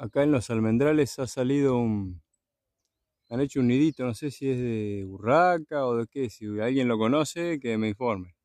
acá en los almendrales ha salido un... Han hecho un nidito, no sé si es de urraca o de qué, si alguien lo conoce, que me informe.